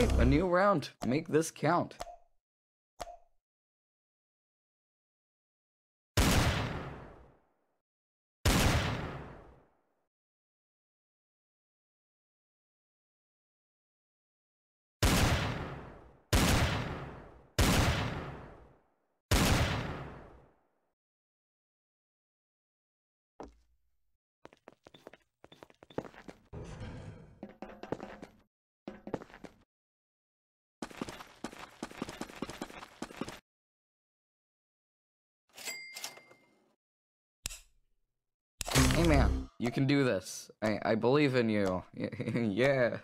Alright, a new round. Make this count. Hey man, you can do this. I, I believe in you. yeah.